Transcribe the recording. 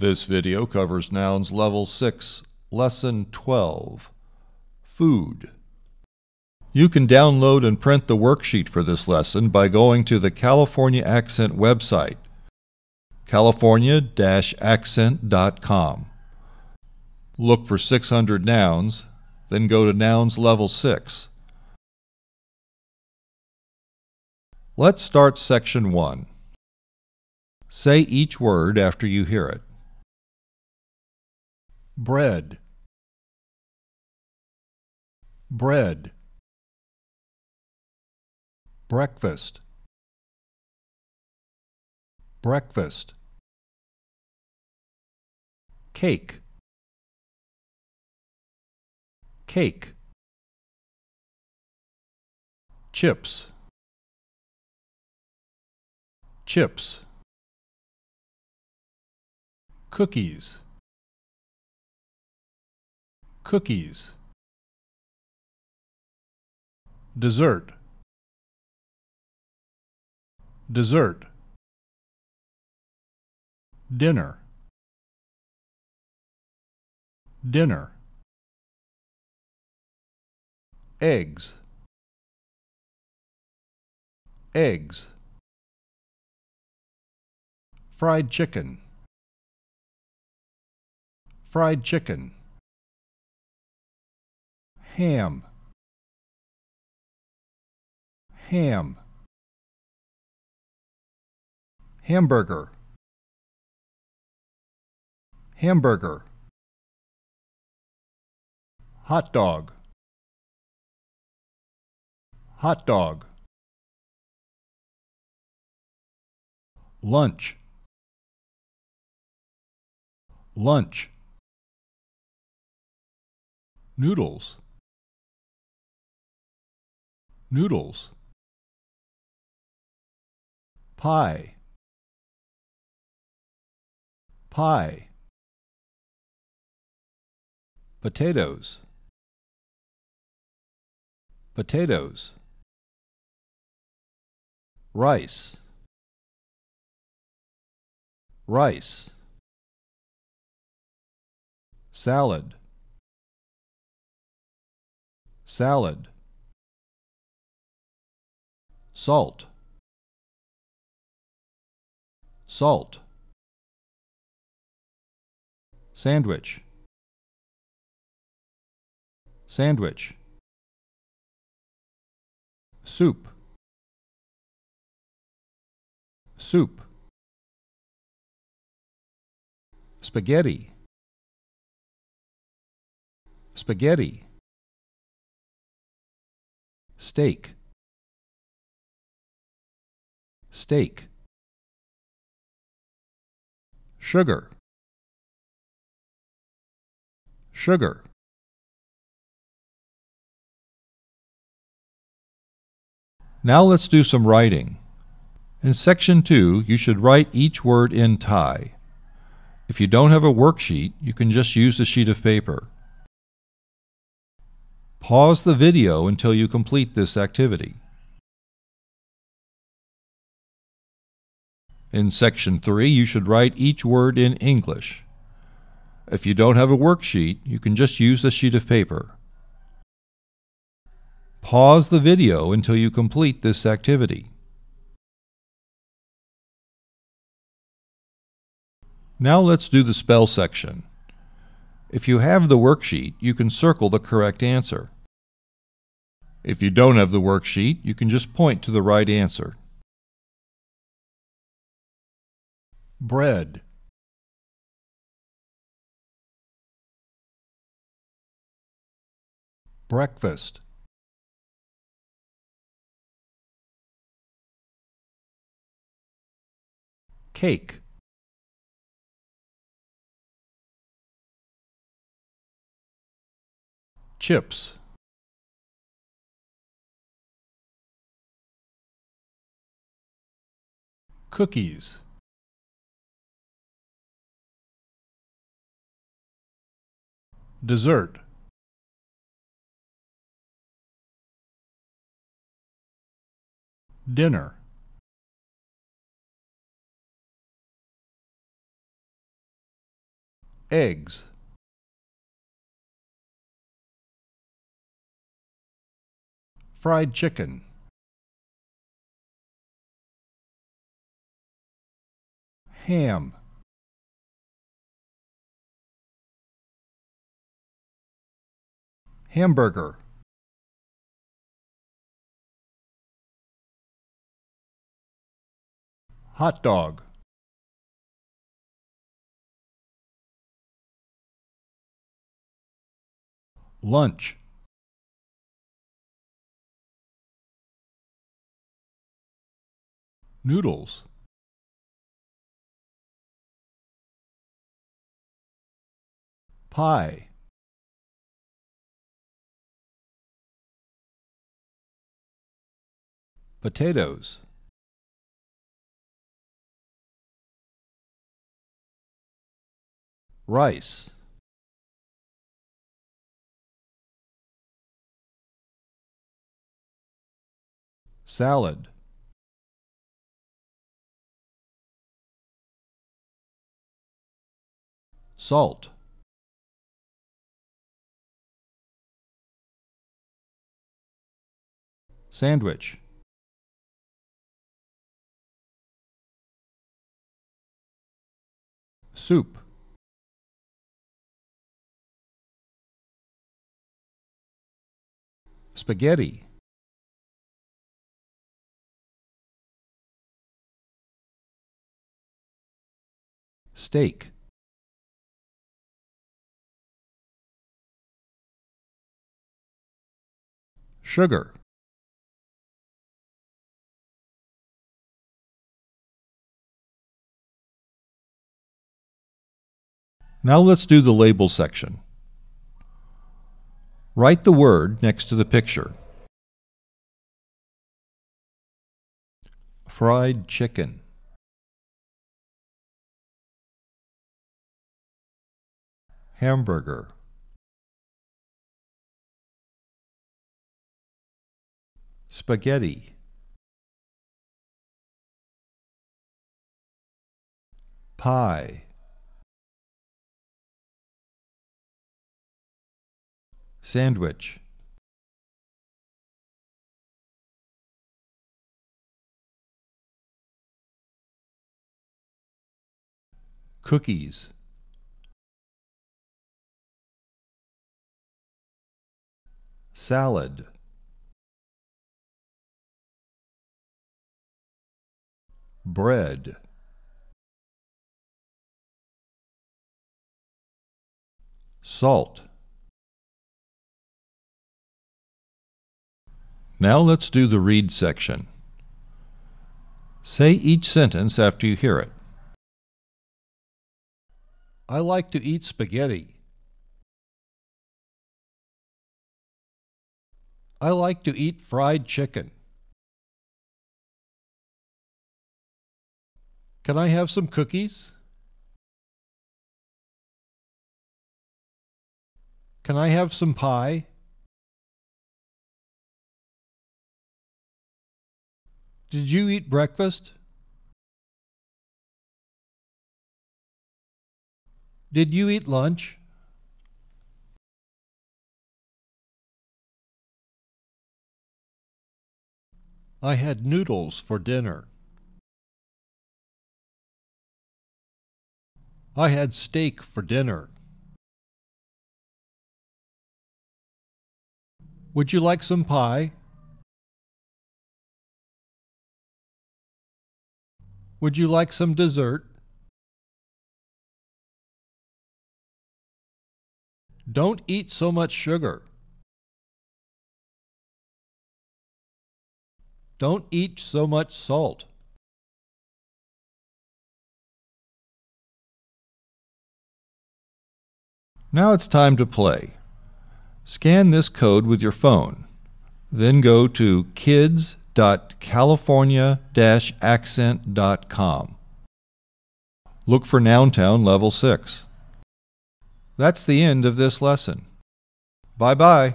This video covers Nouns Level 6, Lesson 12, Food. You can download and print the worksheet for this lesson by going to the California Accent website, california-accent.com. Look for 600 nouns, then go to Nouns Level 6. Let's start Section 1. Say each word after you hear it bread bread breakfast breakfast cake cake chips chips cookies Cookies. Dessert. Dessert. Dinner. Dinner. Eggs. Eggs. Fried chicken. Fried chicken ham ham hamburger hamburger hot dog hot dog lunch lunch noodles noodles pie pie potatoes potatoes rice rice salad salad salt salt sandwich sandwich soup soup spaghetti spaghetti steak steak. Sugar, sugar. Now let's do some writing. In section 2, you should write each word in Thai. If you don't have a worksheet, you can just use a sheet of paper. Pause the video until you complete this activity. In section 3, you should write each word in English. If you don't have a worksheet, you can just use a sheet of paper. Pause the video until you complete this activity. Now let's do the spell section. If you have the worksheet, you can circle the correct answer. If you don't have the worksheet, you can just point to the right answer. bread breakfast cake chips cookies Dessert Dinner Eggs Fried chicken Ham hamburger hot dog lunch noodles pie Potatoes Rice Salad Salt Sandwich Soup Spaghetti Steak Sugar Now let's do the label section. Write the word next to the picture. Fried chicken. Hamburger. Spaghetti. Pie. Sandwich Cookies Salad Bread Salt Now let's do the read section. Say each sentence after you hear it. I like to eat spaghetti. I like to eat fried chicken. Can I have some cookies? Can I have some pie? Did you eat breakfast? Did you eat lunch? I had noodles for dinner. I had steak for dinner. Would you like some pie? Would you like some dessert? Don't eat so much sugar. Don't eat so much salt. Now it's time to play. Scan this code with your phone. Then go to Kids www.california-accent.com. Look for Nountown Level 6. That's the end of this lesson. Bye-bye.